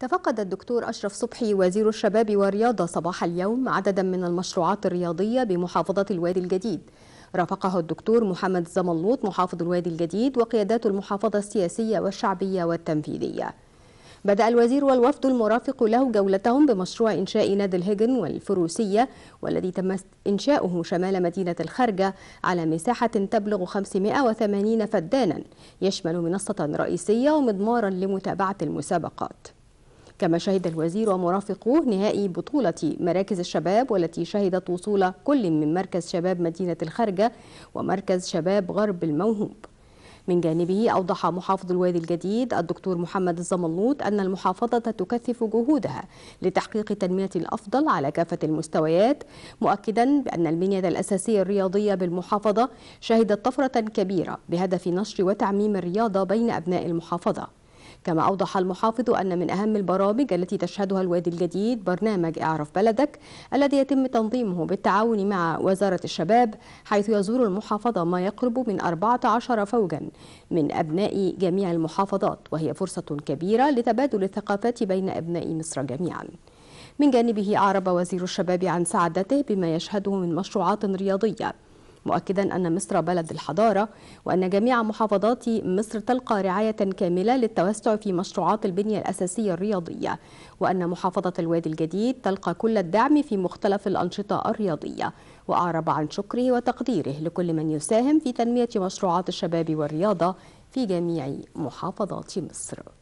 تفقد الدكتور أشرف صبحي وزير الشباب والرياضة صباح اليوم عددا من المشروعات الرياضية بمحافظة الوادي الجديد رافقه الدكتور محمد زملوط محافظ الوادي الجديد وقيادات المحافظة السياسية والشعبية والتنفيذية بدأ الوزير والوفد المرافق له جولتهم بمشروع إنشاء نادي الهجن والفروسية والذي تم إنشاؤه شمال مدينة الخرجة على مساحة تبلغ 580 فدانا يشمل منصة رئيسية ومضمارا لمتابعة المسابقات كما شهد الوزير ومرافقوه نهائي بطولة مراكز الشباب والتي شهدت وصول كل من مركز شباب مدينة الخرجة ومركز شباب غرب الموهوب من جانبه أوضح محافظ الوادي الجديد الدكتور محمد الزملوط أن المحافظة تكثف جهودها لتحقيق تنمية الأفضل على كافة المستويات مؤكدا بأن البنية الأساسية الرياضية بالمحافظة شهدت طفرة كبيرة بهدف نشر وتعميم الرياضة بين أبناء المحافظة كما أوضح المحافظ أن من أهم البرامج التي تشهدها الوادي الجديد برنامج اعرف بلدك الذي يتم تنظيمه بالتعاون مع وزارة الشباب حيث يزور المحافظة ما يقرب من 14 فوجا من أبناء جميع المحافظات وهي فرصة كبيرة لتبادل الثقافات بين أبناء مصر جميعاً من جانبه أعرب وزير الشباب عن سعادته بما يشهده من مشروعات رياضية مؤكدا أن مصر بلد الحضارة وأن جميع محافظات مصر تلقى رعاية كاملة للتوسع في مشروعات البنية الأساسية الرياضية وأن محافظة الوادي الجديد تلقى كل الدعم في مختلف الأنشطة الرياضية وأعرب عن شكره وتقديره لكل من يساهم في تنمية مشروعات الشباب والرياضة في جميع محافظات مصر